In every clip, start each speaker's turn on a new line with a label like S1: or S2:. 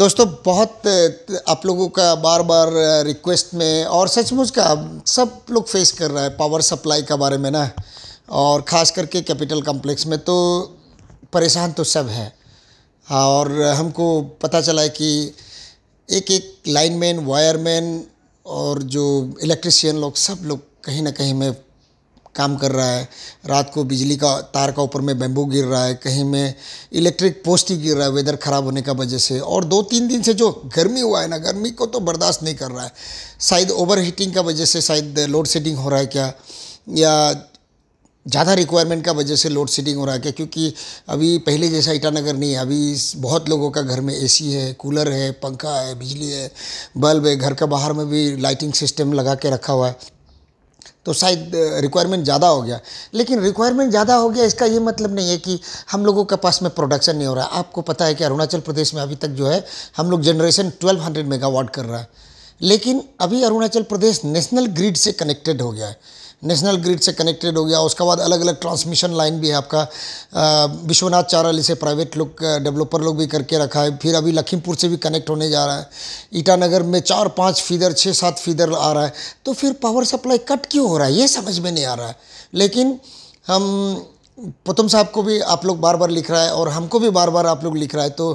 S1: दोस्तों बहुत आप लोगों का बार बार रिक्वेस्ट में और सचमुच का सब लोग फेस कर रहा है पावर सप्लाई का बारे में ना और ख़ास करके कैपिटल कॉम्प्लेक्स में तो परेशान तो सब है और हमको पता चला है कि एक एक लाइनमैन वायरमैन और जो इलेक्ट्रिशियन लोग सब लोग कहीं ना कहीं में काम कर रहा है रात को बिजली का तार का ऊपर में बैम्बू गिर रहा है कहीं में इलेक्ट्रिक पोस्ट ही गिर रहा है वेदर ख़राब होने का वजह से और दो तीन दिन से जो गर्मी हुआ है ना गर्मी को तो बर्दाश्त नहीं कर रहा है शायद ओवर हीटिंग का वजह से शायद लोड सेडिंग हो रहा है क्या या ज़्यादा रिक्वायरमेंट का वजह से लोड शेडिंग हो रहा है क्या क्योंकि अभी पहले जैसा ईटानगर नहीं है अभी बहुत लोगों का घर में एसी है कूलर है पंखा है बिजली है बल्ब है घर का बाहर में भी लाइटिंग सिस्टम लगा के रखा हुआ है तो शायद रिक्वायरमेंट ज़्यादा हो गया लेकिन रिक्वायरमेंट ज़्यादा हो गया इसका ये मतलब नहीं है कि हम लोगों के पास में प्रोडक्शन नहीं हो रहा आपको पता है कि अरुणाचल प्रदेश में अभी तक जो है हम लोग जनरेशन 1200 मेगावाट कर रहा है लेकिन अभी अरुणाचल प्रदेश नेशनल ग्रिड से कनेक्टेड हो गया है नेशनल ग्रिड से कनेक्टेड हो गया उसके बाद अलग अलग ट्रांसमिशन लाइन भी है आपका विश्वनाथ चारल इसे प्राइवेट लोग डेवलपर लोग भी करके रखा है फिर अभी लखीमपुर से भी कनेक्ट होने जा रहा है ईटानगर में चार पाँच फीदर छः सात फीदर आ रहा है तो फिर पावर सप्लाई कट क्यों हो रहा है ये समझ में नहीं आ रहा है लेकिन हम पुतम साहब को भी आप लोग बार बार लिख रहा है और हमको भी बार बार आप लोग लिख रहा है तो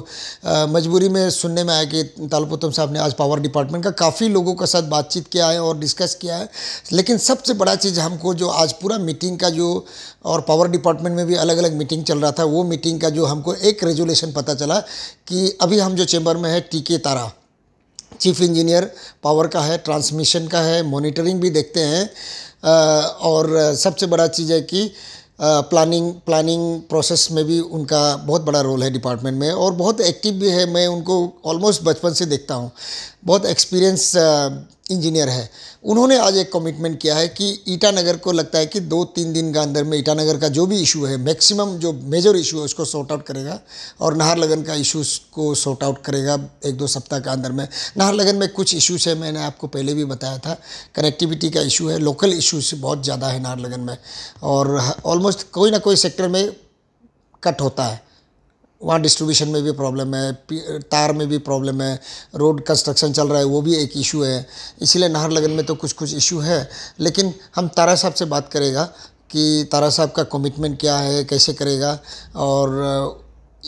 S1: मजबूरी में सुनने में आया कि ताल पुतम साहब ने आज पावर डिपार्टमेंट का काफ़ी लोगों के साथ बातचीत किया है और डिस्कस किया है लेकिन सबसे बड़ा चीज़ हमको जो आज पूरा मीटिंग का जो और पावर डिपार्टमेंट में भी अलग अलग मीटिंग चल रहा था वो मीटिंग का जो हमको एक रेजुलेशन पता चला कि अभी हम जो चैम्बर में है टी के तारा चीफ इंजीनियर पावर का है ट्रांसमिशन का है मोनिटरिंग भी देखते हैं और सबसे बड़ा चीज़ है कि प्लानिंग प्लानिंग प्रोसेस में भी उनका बहुत बड़ा रोल है डिपार्टमेंट में और बहुत एक्टिव भी है मैं उनको ऑलमोस्ट बचपन से देखता हूँ बहुत एक्सपीरियंस इंजीनियर है उन्होंने आज एक कमिटमेंट किया है कि ईटानगर को लगता है कि दो तीन दिन का अंदर में ईटानगर का जो भी इशू है मैक्सिमम जो मेजर इशू है उसको सॉर्ट आउट करेगा और नाहर लगन का इशूज़ को सॉर्ट आउट करेगा एक दो सप्ताह का अंदर में नाहर लगन में कुछ इशूज़ है मैंने आपको पहले भी बताया था कनेक्टिविटी का इशू है लोकल इशूज़ बहुत ज़्यादा है नाहर लगन में और ऑलमोस्ट कोई ना कोई सेक्टर में कट होता है वहाँ डिस्ट्रीब्यूशन में भी प्रॉब्लम है तार में भी प्रॉब्लम है रोड कंस्ट्रक्शन चल रहा है वो भी एक इशू है इसीलिए नाहर लगन में तो कुछ कुछ इशू है लेकिन हम तारा साहब से बात करेगा कि तारा साहब का कमिटमेंट क्या है कैसे करेगा और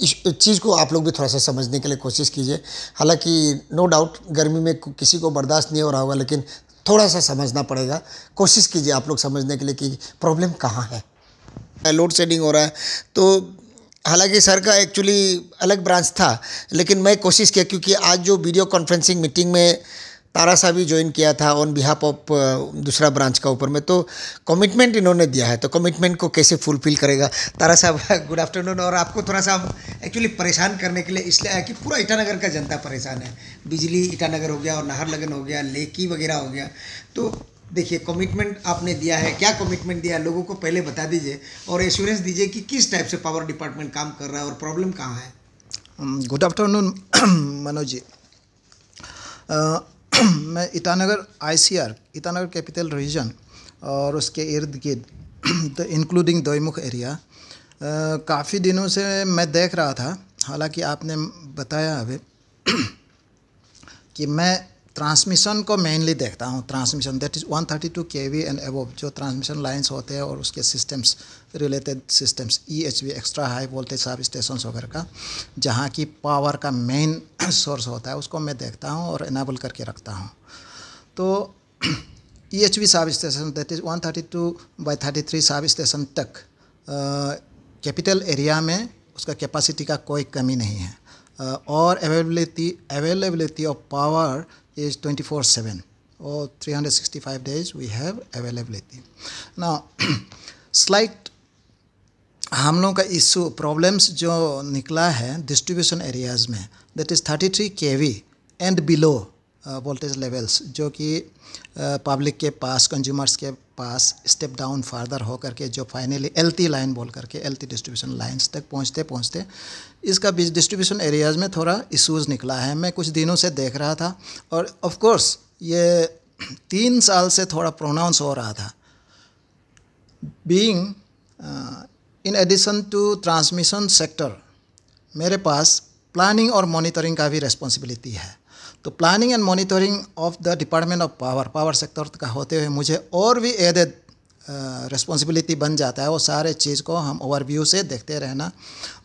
S1: इस चीज़ को आप लोग भी थोड़ा सा समझने के लिए कोशिश कीजिए हालांकि नो डाउट गर्मी में किसी को बर्दाश्त नहीं हो रहा होगा लेकिन थोड़ा सा समझना पड़ेगा कोशिश कीजिए आप लोग समझने के लिए कि प्रॉब्लम कहाँ है लोड शेडिंग हो रहा है तो हालांकि सर का एक्चुअली अलग ब्रांच था लेकिन मैं कोशिश किया क्योंकि आज जो वीडियो कॉन्फ्रेंसिंग मीटिंग में तारा साहब भी ज्वाइन किया था ऑन बिहाफ ऑफ दूसरा ब्रांच का ऊपर में तो कमिटमेंट इन्होंने दिया है तो कमिटमेंट को कैसे फुलफिल करेगा तारा साहब गुड आफ्टरनून और आपको थोड़ा सा एक्चुअली परेशान करने के लिए इसलिए आया कि पूरा ईटानगर का जनता परेशान है बिजली ईटानगर हो गया और नाहरलगन हो गया लेकी वगैरह हो गया तो देखिए कमिटमेंट आपने दिया है क्या कमिटमेंट दिया है लोगों को पहले बता दीजिए और एश्योरेंस दीजिए कि किस टाइप से पावर डिपार्टमेंट काम कर रहा है और प्रॉब्लम कहाँ
S2: है गुड आफ्टरनून मनोज जी मैं Itanagar ICR Itanagar capital region और उसके इर्द गिर्द इंक्लूडिंग तो दोईमुख एरिया काफ़ी दिनों से मैं देख रहा था हालांकि आपने बताया अभी कि मैं ट्रांसमिशन को मेनली देखता हूँ transmission that is 132 thirty two K V and एवो जो ट्रांसमिशन लाइन्स होते हैं और उसके systems related systems E H V extra high voltage substation वगैरह का जहाँ की पावर का मेन सोर्स होता है उसको मैं देखता हूँ और इनाबल करके रखता हूँ तो E H V substation that is one thirty two by thirty three substation तक कैपिटल एरिया में उसका कैपेसिटी का कोई कमी नहीं है और availability availability of power is 24 7 or 365 days we have availability now slight हम लोग का इशू प्रॉब्लम्स जो निकला है डिस्ट्रीब्यूशन एरियाज में that is 33 three K V and below voltage levels जो कि पब्लिक uh, के पास कंज्यूमर्स के पास स्टेप डाउन फार्दर होकर के जो फाइनली एल लाइन बोल करके एल डिस्ट्रीब्यूशन लाइन्स तक पहुँचते पहुँचते इसका डिस्ट्रीब्यूशन एरियाज़ में थोड़ा इशूज़ निकला है मैं कुछ दिनों से देख रहा था और ऑफकोर्स ये तीन साल से थोड़ा प्रोनाउंस हो रहा था being in addition to transmission sector मेरे पास प्लानिंग और मॉनिटरिंग का भी रिस्पॉन्सिबिलिटी है तो planning and monitoring of the department of power power sector का होते हुए मुझे और भी एडेड रिस्पॉन्सिबिलिटी बन जाता है वो सारे चीज़ को हम ओवरव्यू से देखते रहना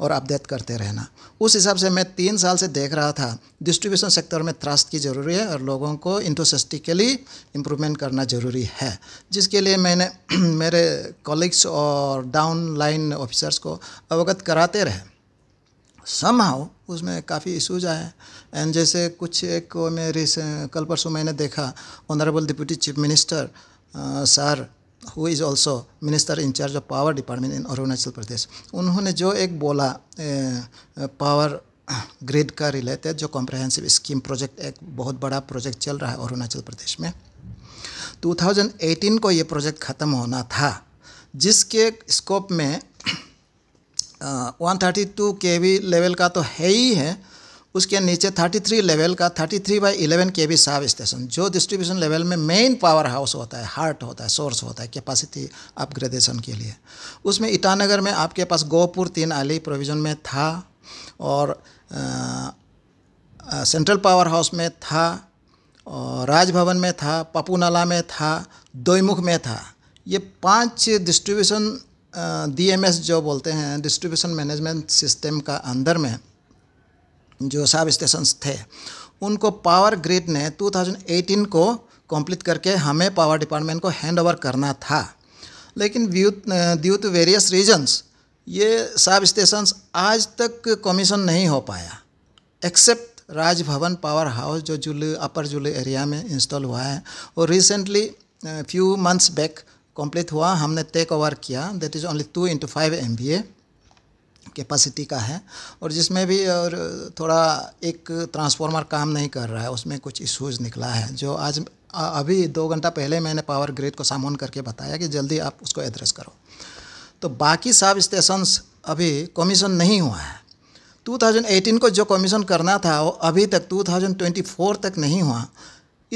S2: और अपडेट करते रहना उस हिसाब से मैं तीन साल से देख रहा था डिस्ट्रीब्यूशन सेक्टर में ट्रस्ट की ज़रूरी है और लोगों को इंटोसिस्टिकली इम्प्रूवमेंट करना ज़रूरी है जिसके लिए मैंने मेरे कॉलिग्स और डाउन लाइन ऑफिसर्स को अवगत कराते रहे समहाउ उसमें काफ़ी इशूज आए एंड जैसे कुछ एक मैं रिस कल परसों मैंने देखा honourable deputy chief minister sir who is also minister incharge of power department in Arunachal Pradesh उन्होंने जो एक बोला पावर ग्रिड का रिलेटेड जो कॉम्प्रहेंसिव स्कीम प्रोजेक्ट एक बहुत बड़ा प्रोजेक्ट चल रहा है अरुणाचल प्रदेश में 2018 को ये प्रोजेक्ट ख़त्म होना था जिसके स्कोप में one thirty two K V level का तो है ही है उसके नीचे 33 लेवल का 33 three by eleven K V substation जो डिस्ट्रीब्यूशन लेवल में मेन पावर हाउस होता है हार्ट होता है सोर्स होता है कैपेसिटी अपग्रेडेशन के लिए उसमें ईटानगर में आपके पास गोपुर तीन आली प्रोविज़न में था और सेंट्रल पावर हाउस में था और राजभवन में था पपूनाला में था दोईमुख में था ये पाँच डिस्ट्रीब्यूशन डी एम एस जो बोलते हैं डिस्ट्रीब्यूशन मैनेजमेंट सिस्टम का अंदर में जो सब स्टेशन थे उनको पावर ग्रिड ने 2018 को कंप्लीट करके हमें पावर डिपार्टमेंट को हैंड ओवर करना था लेकिन ड्यू टू वेरियस रीजंस ये सब स्टेशंस आज तक कमीशन नहीं हो पाया एक्सेप्ट राजभवन पावर हाउस जो जुलू अपर जुलू एरिया में इंस्टॉल हुआ है और recently few months back complete हुआ हमने टेक ओवर किया that is only two into five M V A capacity का है और जिसमें भी और थोड़ा एक ट्रांसफार्मर काम नहीं कर रहा है उसमें कुछ इश्यूज़ निकला है जो आज अभी दो घंटा पहले मैंने पावर ग्रिड को सामान करके बताया कि जल्दी आप उसको एड्रेस करो तो बाकी सब स्टेशंस अभी कमीशन नहीं हुआ है 2018 को जो कमीशन करना था वो अभी तक 2024 तक नहीं हुआ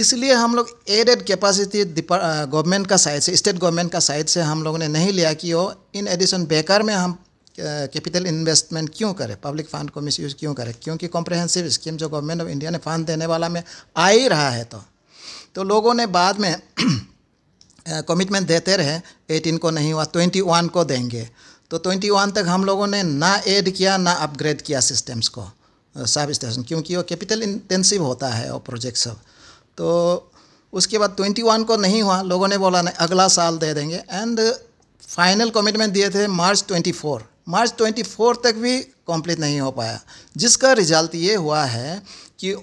S2: इसलिए हम लोग एडेड कैपेसिटी गवर्नमेंट का साइड से स्टेट गवर्नमेंट का साइड से हम लोगों ने नहीं लिया कि वो इन एडिशन बेकार में हम कैपिटल इन्वेस्टमेंट क्यों करे पब्लिक फंड को मिसयूज क्यों करे क्योंकि कॉम्प्रहेंसिव स्कीम जो गवर्नमेंट ऑफ इंडिया ने फंड देने वाला में आ ही रहा है तो तो लोगों ने बाद में कमिटमेंट देते रहे एटीन को नहीं हुआ ट्वेंटी वन को देंगे तो ट्वेंटी वन तक हम लोगों ने ना ऐड किया ना अपग्रेड किया सिस्टम्स को सब स्टेशन क्योंकि वो कैपिटल इंटेंसिव होता है वो प्रोजेक्ट सब तो उसके बाद ट्वेंटी वन को नहीं हुआ लोगों ने बोला नहीं अगला साल दे देंगे एंड फाइनल कमिटमेंट दिए थे मार्च ट्वेंटी फोर मार्च 24 तक भी कंप्लीट नहीं हो पाया जिसका रिजल्ट ये हुआ है कि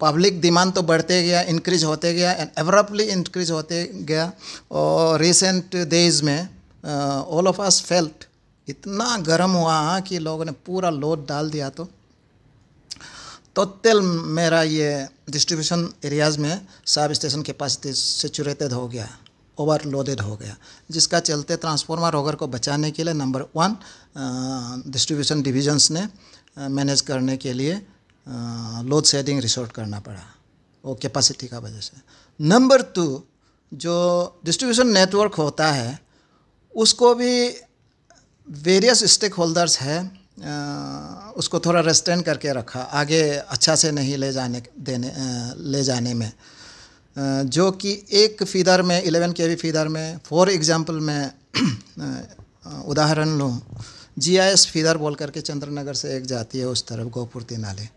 S2: पब्लिक डिमांड तो बढ़ते गया इंक्रीज होते गया एंड एवरपली इंक्रीज होते गया और रिसेंट डेज में ऑल ऑफ अस फेल्ट इतना गर्म हुआ कि लोगों ने पूरा लोड डाल दिया तो टोटल तो मेरा ये डिस्ट्रीब्यूशन एरियाज़ में सब स्टेशन कैपेसिटी सेचूरेटेड हो गया ओवरलोडेड हो गया जिसका चलते ट्रांसफार्मर ओगर को बचाने के लिए नंबर वन डिस्ट्रीब्यूशन डिविजन्स ने मैनेज करने के लिए लोड शेडिंग रिसोर्ट करना पड़ा वो कैपेसिटी का वजह से नंबर टू जो डिस्ट्रीब्यूशन नेटवर्क होता है उसको भी वेरियस स्टेक होल्डर्स है उसको थोड़ा रेस्टेंट करके रखा आगे अच्छा से नहीं ले जाने देने ले जाने में जो कि एक फीडर में 11 के वी फीडर में फॉर एग्जांपल में उदाहरण लूँ जी आई एस फीदर बोल करके चंद्रनगर से एक जाती है उस तरफ गोपुरती नाले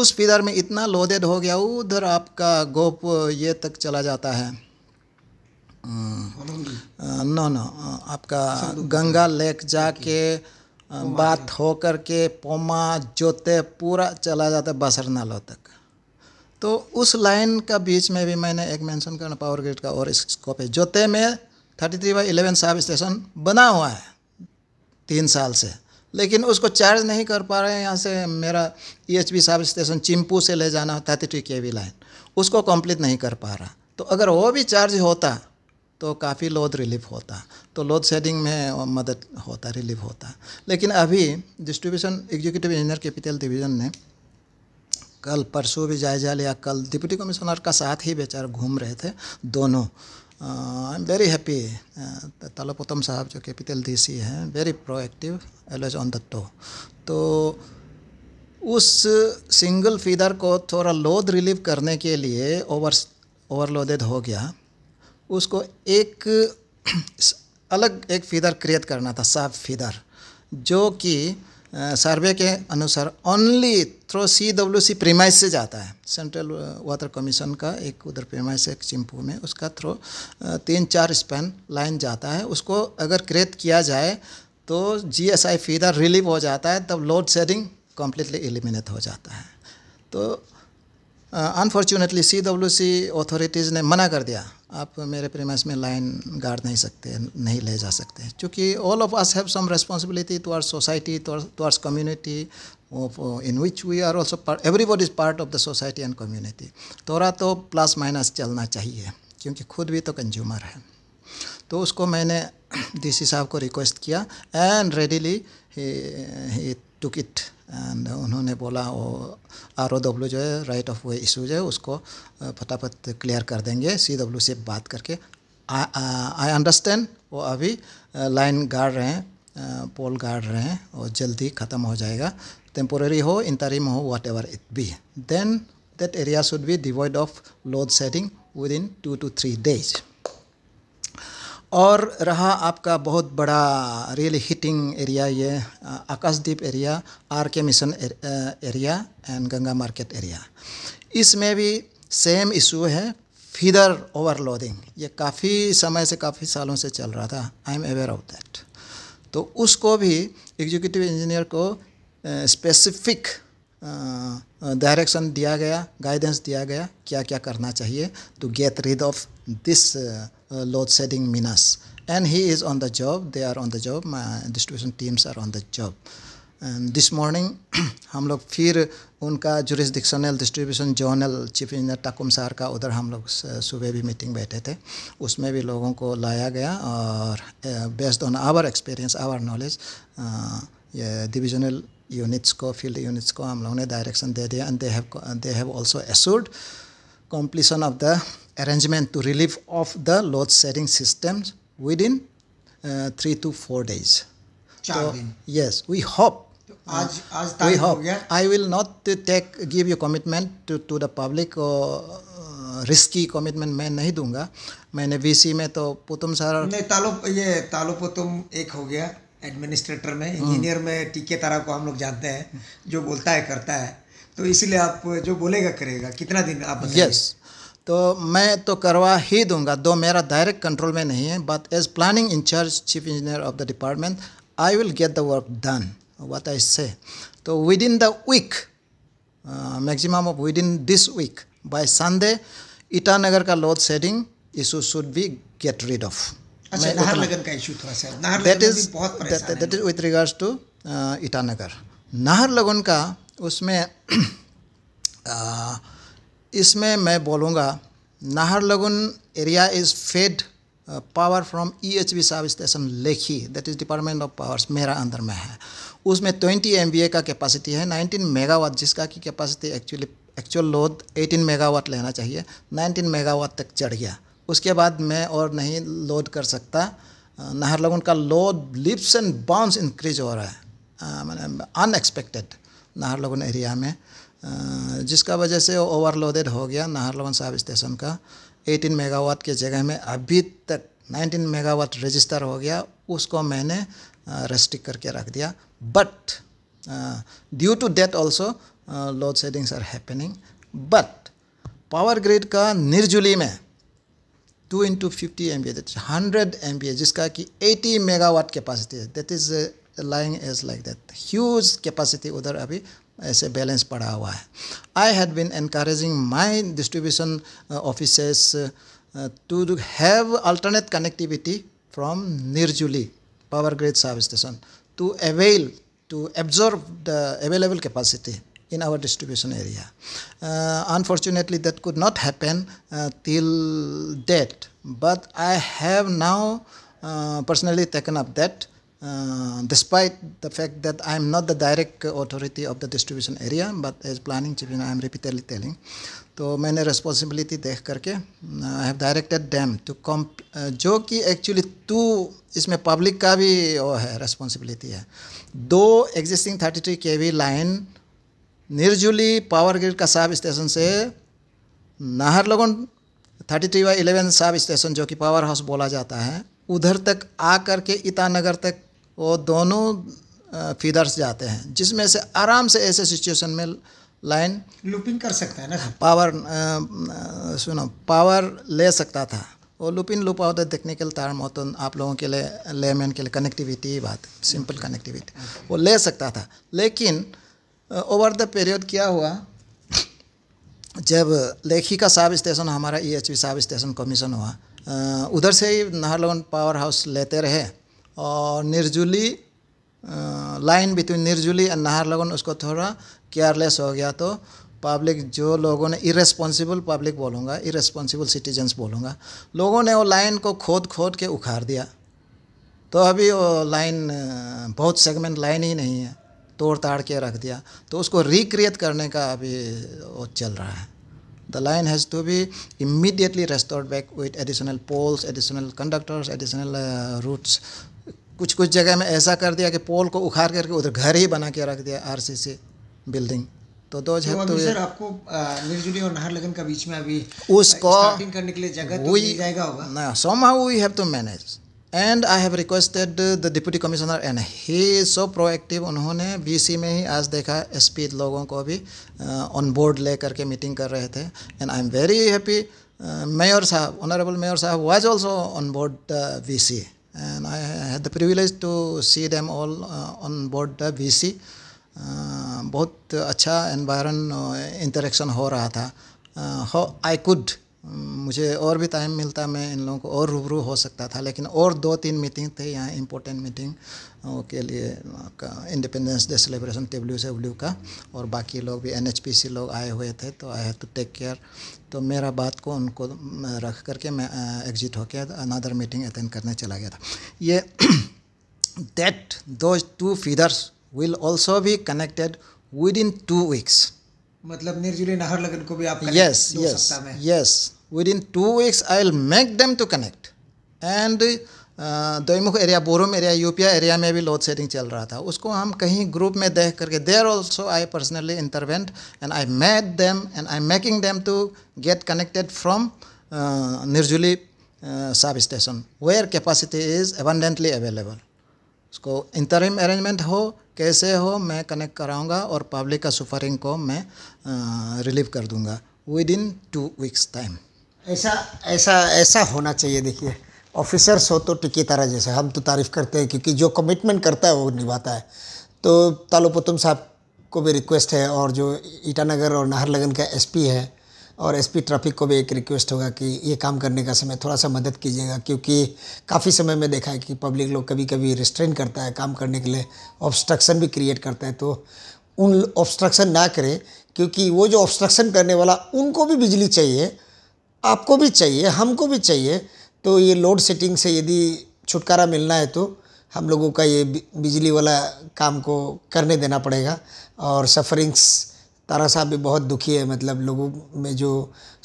S2: उस फीदर में इतना लोदेड हो गया उधर आपका गोप ये तक चला जाता है अं, नो नो आपका गंगा लेक जाके अं, बात होकर के पोमा जोते पूरा चला जाता है बसर नालों तक तो उस लाइन का बीच में भी मैंने एक मेंशन करना पावर ग्रिड का और इसको पे जोते में थर्टी थ्री बाई इलेवन साब स्टेशन बना हुआ है तीन साल से लेकिन उसको चार्ज नहीं कर पा रहे हैं यहाँ से मेरा E H V station Chimpu से ले जाना होता थी के वी लाइन उसको कंप्लीट नहीं कर पा रहा तो अगर वो भी चार्ज होता तो काफ़ी लोड रिलीफ होता तो लोड शेडिंग में मदद होता रिलीफ होता लेकिन अभी distribution executive engineer capital division ने कल परसों भी जायजा लिया कल डिप्टी कमिश्नर का साथ ही बेचारे घूम रहे थे दोनों आई एम वेरी हैप्पी तलापोतम साहब जो कैपिटल डीसी हैं very proactive always on the toe तो उस सिंगल फीडर को थोड़ा लोड रिलीव करने के लिए ओवर ओवरलोडेड हो गया उसको एक अलग एक फीडर क्रिएट करना था साफ फीडर जो कि सर्वे के अनुसार only through C W C premise से जाता है सेंट्रल वाटर कमीशन का एक उधर प्रीमाइस है चिंपू में उसका थ्रो तीन चार स्पैन लाइन जाता है उसको अगर क्रिएट किया जाए तो G S I feeder relieve हो जाता है तब लोड शेडिंग कम्प्लीटली एलिमिनेट हो जाता है तो unfortunately C W C authorities ने मना कर दिया आप मेरे प्रेमस में लाइन गाड़ नहीं सकते नहीं ले जा सकते क्योंकि all of us have some responsibility to society to ours community in which we are also everybody is part of the society and community थोड़ा तो प्लस माइनस चलना चाहिए क्योंकि खुद भी तो कंज्यूमर है तो उसको मैंने डी सी साहब को रिक्वेस्ट किया एंड रेडीली ही टुक इट एंड उन्होंने बोला वो आर ओ डब्ल्यू जो है राइट ऑफ वे इशूज है उसको फटाफट क्लियर कर देंगे सी डब्ल्यू से बात करके आई अंडरस्टैंड वो अभी लाइन गाड़ रहे हैं पोल गाड़ रहे हैं और जल्दी ख़त्म हो जाएगा टेम्पोरेरी हो इंतरिम हो whatever it be then area should be devoid of load load with in two two three days और रहा आपका बहुत बड़ा रियल हिटिंग एरिया ये Akashdeep area R K mission area and Ganga market area इसमें भी सेम इशू है feeder overloading ये काफ़ी समय से काफ़ी सालों से चल रहा था I am aware of that तो उसको भी एग्जीक्यूटिव इंजीनियर को स्पेसिफिक डायरेक्शन दिया गया गाइडेंस दिया गया क्या क्या करना चाहिए to get rid of this Uh, load shedding Minas. And he is on the job, they are on the job, my distribution teams are on the job. And this morning हम लोग फिर उनका jurisdictional distribution zonal chief engineer Takum sir का उधर हम लोग सुबह भी मीटिंग बैठे थे उसमें भी लोगों को लाया गया और based on our experience our knowledge divisional units को फील्ड यूनिट्स को हम लोगों ने डायरेक्शन दे दिया and they have they have also assured completion of the arrangement to relieve of the load setting systems within uh, three to four days. So, yes, we hope.
S1: तो आज आज we hope.
S2: I will not take give you commitment to to the public or uh, risky commitment. Risky commitment मैं नहीं दूंगा मैंने VC to
S1: put them. Sir नहीं तालो ये तालो पुतुम एक हो गया एडमिनिस्ट्रेटर में इंजीनियर में टीके तारा को हम लोग जानते हैं जो बोलता है करता है तो इसलिए आप जो बोलेगा करेगा कितना दिन आप यस yes.
S2: तो मैं तो करवा ही दूंगा दो मेरा डायरेक्ट कंट्रोल में नहीं है but as planning incharge chief engineer of the department I will get the work done what I say to within the week maximum of within this week Sunday, Sunday Itanagar का load issue issue should be get rid of that is with regards to Itanagar लगन का उसमें uh, इसमें मैं बोलूँगा Naharlagun area is fed power from E H V sub station Lekhi that is department of powers मेरा अंदर में है उसमें 20 एम का कैपेसिटी है 19 मेगावाट जिसका कि capacity actually actual load 18 megawatt लेना चाहिए 19 मेगावाट तक चढ़ गया उसके बाद मैं और नहीं लोड कर सकता uh, नाहरलगुन का load leaps and bounds increase हो रहा है uh, मैंने मतलब अनएक्सपेक्टेड नाहरलगुन एरिया में जिसका वजह से ओवरलोडेड हो गया नाहरलवन साहब स्टेशन का 18 मेगावाट के जगह में अभी तक 19 मेगावाट रजिस्टर हो गया उसको मैंने रेस्ट्रिक करके रख दिया but due to date also load sheddings are happening but power grid का निर्जुली में two into fifty M B hundred M B जिसका कि एटी मेगावाट कैपेसिटी है that is lying as like that huge capacity उधर अभी ऐसे balance पड़ा हुआ है I had been encouraging my distribution office to have alternate connectivity from Nirjuli power grid sub station to avail to absorb the available capacity in our distribution area unfortunately that could not happen till date but I have now personally taken up that Uh, despite the fact that I'm not the direct authority of the distribution area, but as planning chief, I am repeatedly telling. तो मैंने responsibility देख करके I have directed them to come जो कि actually to इसमें public का भी वो है रिस्पॉन्सिबिलिटी है दो existing thirty three K V line Nirjuli power grid का साब स्टेशन से Naharlagun thirty three by eleven साब स्टेशन जो कि पावर हाउस बोला जाता है उधर तक आ करके ईटानगर तक वो दोनों फीडर्स जाते हैं जिसमें से आराम से ऐसे सिचुएशन में लाइन लूपिंग कर सकता है ना पावर सुनो पावर ले सकता था वो looping loop out the technical term हो तो आप लोगों के लिए लेमैन के लिए कनेक्टिविटी बात सिंपल कनेक्टिविटी वो ले सकता था लेकिन ओवर द पीरियड क्या हुआ जब लेखी का साब स्टेशन हमारा E H P sub station commission हुआ उधर से ही नाहरलगन पावर हाउस लेते रहे और Nirjuli line between Nirjuli and Naharlagun उसको थोड़ा केयरलेस हो गया तो पब्लिक जो लोगों ने इरेस्पॉन्सिबल पब्लिक बोलूँगा इरेस्पॉन्सिबल सिटीजन्स बोलूँगा लोगों ने वो लाइन को खोद खोद के उखाड़ दिया तो अभी वो लाइन बहुत सेगमेंट लाइन ही नहीं है तोड़ ताड़ के रख दिया तो उसको रिक्रिएट करने का अभी वो चल रहा है the line has to be immediately restored back with additional poles additional conductors additional routes कुछ कुछ जगह में ऐसा कर दिया कि पोल को उखाड़ करके उधर घर ही बना के रख दिया आर बिल्डिंग तो दो जगह तो, तो सर
S1: आपको निर्जुली और नहर लगन का बीच में अभी उसको करने के लिए जगह तो वही जाएगा होगा
S2: ना somehow we have to manage and I have requested the deputy commissioner and he is so proactive उन्होंने बीसी में ही आज देखा एसपी लोगों को भी ऑन बोर्ड लेकर के मीटिंग कर रहे थे and I am very happy mayor साहब ऑनरेबल मेयर साहब was also on board V C and I had the privilege to see them all uh, on board the VC. बहुत अच्छा environ interaction हो रहा था आई कुड मुझे और भी टाइम मिलता मैं इन लोगों को और रूबरू हो सकता था लेकिन और दो तीन मीटिंग थे यहाँ इम्पोर्टेंट मीटिंग के लिए आपका इंडिपेंडेंस डे सेलिब्रेशन डब्ल्यू से डब्ल्यू का और बाकी लोग भी एन लोग आए हुए थे तो I have to take care तो मेरा बात को उनको रख करके मैं एग्जिट होकर अनदर मीटिंग अटेंड करने चला गया था ये दैट दो टू फीडर्स विल ऑल्सो भी कनेक्टेड विद इन टू वीक्स
S1: मतलब निर्जुली लगन को भी आप yes yes
S2: yes within two weeks I will make them to connect and Doimukh area Borum area Yupia area में भी लोड शेडिंग चल रहा था उसको हम कहीं ग्रुप में देख करके there also I personally intervened and I made them and I making them to get connected from Nirjuli sub station where capacity is abundantly available उसको इंतरिम अरेंजमेंट हो कैसे हो मैं कनेक्ट कराऊँगा और पब्लिक का सुफरिंग को मैं रिलीव uh, कर दूँगा
S1: with in to weeks time ऐसा ऐसा ऐसा होना चाहिए देखिए ऑफिसर्स हो तो टिकी तारा जैसे हम तो तारीफ़ करते हैं क्योंकि जो कमिटमेंट करता है वो निभाता है तो तालोपुतम साहब को भी रिक्वेस्ट है और जो ईटानगर और नाहरलगन का एसपी है और एसपी ट्रैफिक को भी एक रिक्वेस्ट होगा कि ये काम करने का समय थोड़ा सा मदद कीजिएगा क्योंकि काफ़ी समय में देखा है कि पब्लिक लोग कभी कभी रिस्ट्रेन करता है काम करने के लिए ऑब्स्ट्रक्शन भी क्रिएट करता है तो उन ऑब्स्ट्रक्शन ना करें क्योंकि वो जो ऑब्स्ट्रक्शन करने वाला उनको भी बिजली चाहिए आपको भी चाहिए हमको भी चाहिए तो ये लोड सेटिंग से यदि छुटकारा मिलना है तो हम लोगों का ये बिजली वाला काम को करने देना पड़ेगा और सफरिंग्स तारा साहब भी बहुत दुखी है मतलब लोगों में जो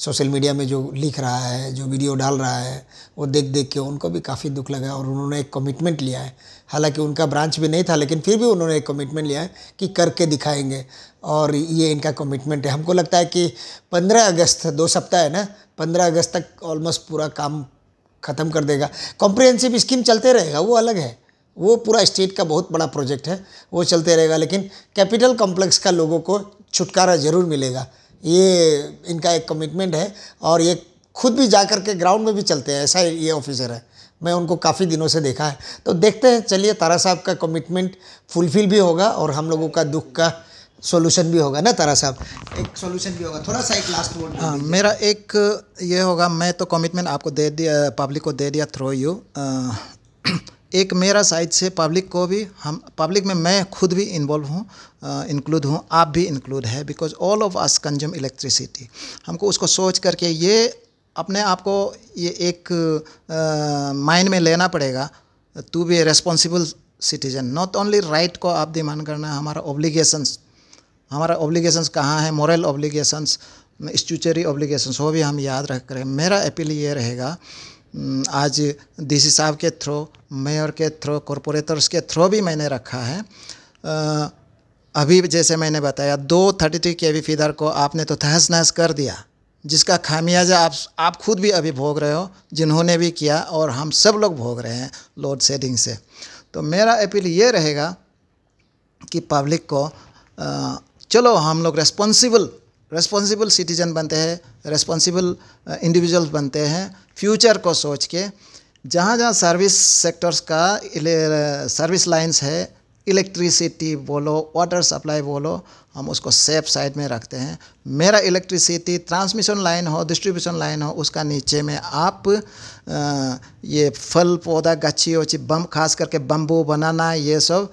S1: सोशल मीडिया में जो लिख रहा है जो वीडियो डाल रहा है वो देख देख के उनको भी काफ़ी दुख लगा और उन्होंने एक कमिटमेंट लिया है हालांकि उनका ब्रांच भी नहीं था लेकिन फिर भी उन्होंने एक कमिटमेंट लिया है कि करके दिखाएंगे और ये इनका कमिटमेंट है हमको लगता है कि पंद्रह अगस्त दो सप्ताह है ना पंद्रह अगस्त तक ऑलमोस्ट पूरा काम ख़त्म कर देगा कॉम्प्रिहेंसिव स्कीम चलते रहेगा वो अलग है वो पूरा स्टेट का बहुत बड़ा प्रोजेक्ट है वो चलते रहेगा लेकिन कैपिटल कॉम्प्लेक्स का लोगों को छुटकारा ज़रूर मिलेगा ये इनका एक कमिटमेंट है और ये खुद भी जाकर के ग्राउंड में भी चलते हैं ऐसा ये ऑफिसर है मैं उनको काफ़ी दिनों से देखा है तो देखते हैं चलिए तारा साहब का कमिटमेंट फुलफिल भी होगा और हम लोगों का दुख का सॉल्यूशन भी होगा ना तारा साहब एक सॉल्यूशन भी होगा थोड़ा सा एक लास्ट वर्ड हाँ
S2: मेरा एक ये होगा मैं तो कमिटमेंट आपको दे दिया पब्लिक को दे दिया थ्रू यू एक मेरा साइड से पब्लिक को भी हम पब्लिक में मैं खुद भी इन्वॉल्व हूँ इंक्लूड हूँ आप भी इंक्लूड है because all of us consume electricity हमको उसको सोच करके ये अपने आप को ये एक माइंड में लेना पड़ेगा to be a responsible citizen not only right को आप डिमांड करना हमारा ऑब्लिगेशंस हमारा ऑब्लिगेशंस कहाँ है मॉरल ऑब्लिगेशंस स्टूचरी ऑब्लिगेशंस वो भी हम याद रख करें मेरा अपील ये रहेगा हम्म, आज डी साहब के थ्रू मेयर के थ्रू कॉरपोरेटर्स के थ्रू भी मैंने रखा है अभी जैसे मैंने बताया दो thirty three K V feeder को आपने तो तहस नहस कर दिया जिसका खामियाजा आप आप खुद भी अभी भोग रहे हो जिन्होंने भी किया और हम सब लोग भोग रहे हैं लोड शेडिंग से तो मेरा अपील ये रहेगा कि पब्लिक को चलो हम लोग रेस्पॉन्सिबल रेस्पॉन्सिबल सिटीजन बनते हैं रेस्पॉन्सिबल इंडिविजुअल uh, बनते हैं फ्यूचर को सोच के जहाँ जहाँ सर्विस सेक्टर्स का सर्विस लाइंस uh, है इलेक्ट्रिसिटी बोलो वाटर सप्लाई बोलो हम उसको सेफ साइड में रखते हैं मेरा इलेक्ट्रिसिटी ट्रांसमिशन लाइन हो डिस्ट्रीब्यूशन लाइन हो उसका नीचे में आप आ, uh, ये फल पौधा गच्छी वच्छी बम खास करके बम्बू बनाना ये सब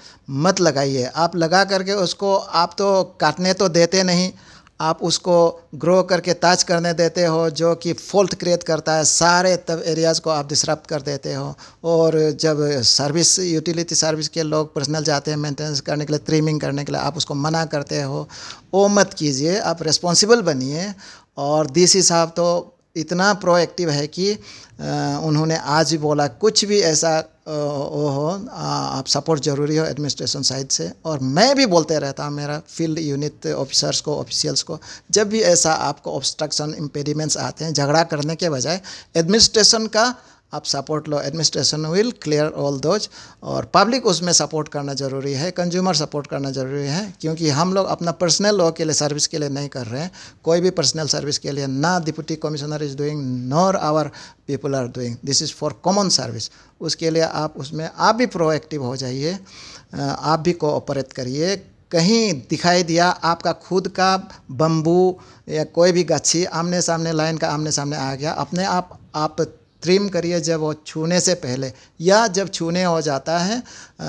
S2: मत लगाइए आप लगा करके उसको आप तो काटने तो देते नहीं आप उसको ग्रो करके टच करने देते हो जो कि फॉल्ट क्रिएट करता है सारे तब एरियाज़ को आप डिस्टर्ब कर देते हो और जब सर्विस यूटिलिटी सर्विस के लोग पर्सनल जाते हैं मेंटेनेंस करने के लिए ट्रिमिंग करने के लिए आप उसको मना करते हो वो मत कीजिए आप रिस्पॉन्सिबल बनिए और डी सी साहब तो इतना प्रोएक्टिव है कि उन्होंने आज भी बोला कुछ भी ऐसा हो आप सपोर्ट ज़रूरी हो एडमिनिस्ट्रेशन साइड से और मैं भी बोलते रहता हूँ मेरा फील्ड यूनिट ऑफिसर्स को ऑफिशियल्स को जब भी ऐसा आपको ऑब्स्ट्रक्शन इम्पेडिमेंट्स आते हैं झगड़ा करने के बजाय एडमिनिस्ट्रेशन का आप सपोर्ट लो administration will clear all those और पब्लिक उसमें सपोर्ट करना ज़रूरी है कंज्यूमर सपोर्ट करना ज़रूरी है क्योंकि हम लोग अपना पर्सनल लॉ के लिए सर्विस के लिए नहीं कर रहे हैं कोई भी पर्सनल सर्विस के लिए ना deputy commissioner is doing nor our people are doing this is for common service उसके लिए आप उसमें आप भी प्रोएक्टिव हो जाइए आप भी कोऑपरेट करिए कहीं दिखाई दिया आपका खुद का बम्बू या कोई भी गाछी आमने सामने लाइन का आमने सामने आ गया अपने आप आप त्रिम करिए जब वो छूने से पहले या जब छूने हो जाता है आ,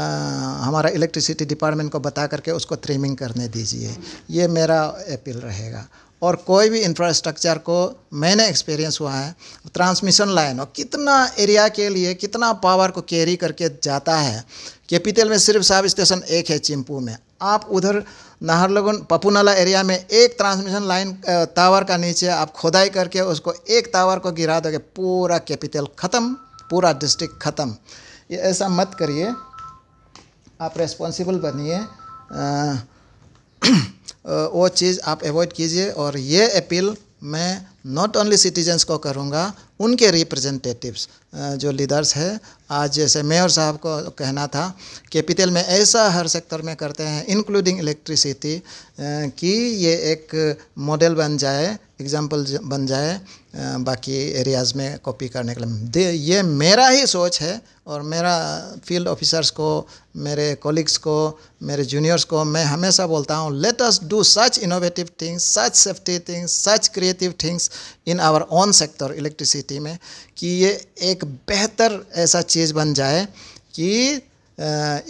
S2: हमारा इलेक्ट्रिसिटी डिपार्टमेंट को बता करके उसको त्रिमिंग करने दीजिए ये मेरा अपील रहेगा और कोई भी इंफ्रास्ट्रक्चर को मैंने एक्सपीरियंस हुआ है ट्रांसमिशन लाइन हो कितना एरिया के लिए कितना पावर को कैरी करके जाता है कैपिटल में सिर्फ सब स्टेशन एक है चिंपू में आप उधर नाहरलगुन पपुनाला एरिया में एक ट्रांसमिशन लाइन टावर का नीचे आप खुदाई करके उसको एक टावर को गिरा दोगे पूरा कैपिटल ख़त्म पूरा डिस्ट्रिक्ट ख़त्म ये ऐसा मत करिए आप रेस्पॉन्सिबल बनिए वो चीज़ आप अवॉइड कीजिए और ये अपील मैं नॉट ओनली सिटीजन्स को करूँगा उनके रिप्रेजेंटेटिव्स जो लीडर्स है आज जैसे मेयर साहब को कहना था कैपिटल में ऐसा हर सेक्टर में करते हैं इंक्लूडिंग इलेक्ट्रिसिटी कि ये एक मॉडल बन जाए एग्जाम्पल बन जाए बाकी एरियाज़ में कॉपी करने के लिए ये मेरा ही सोच है और मेरा फील्ड ऑफिसर्स को मेरे कॉलिग्स को मेरे जूनियर्स को मैं हमेशा बोलता हूँ let us do such innovative things such safety things such creative things in our own sector electricity में कि ये एक बेहतर ऐसा चीज़ बन जाए कि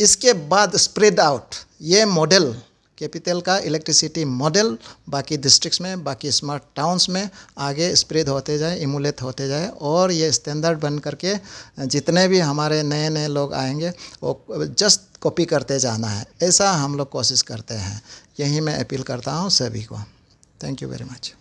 S2: इसके बाद स्प्रेड आउट ये मॉडल कैपिटल का इलेक्ट्रिसिटी मॉडल बाकी डिस्ट्रिक्ट्स में बाकी स्मार्ट टाउन्स में आगे स्प्रेड होते जाए इमुलेट होते जाए और ये स्टैंडर्ड बन करके जितने भी हमारे नए नए लोग आएंगे वो जस्ट कॉपी करते जाना है ऐसा हम लोग कोशिश करते हैं यही मैं अपील करता हूँ सभी को थैंक यू वेरी मच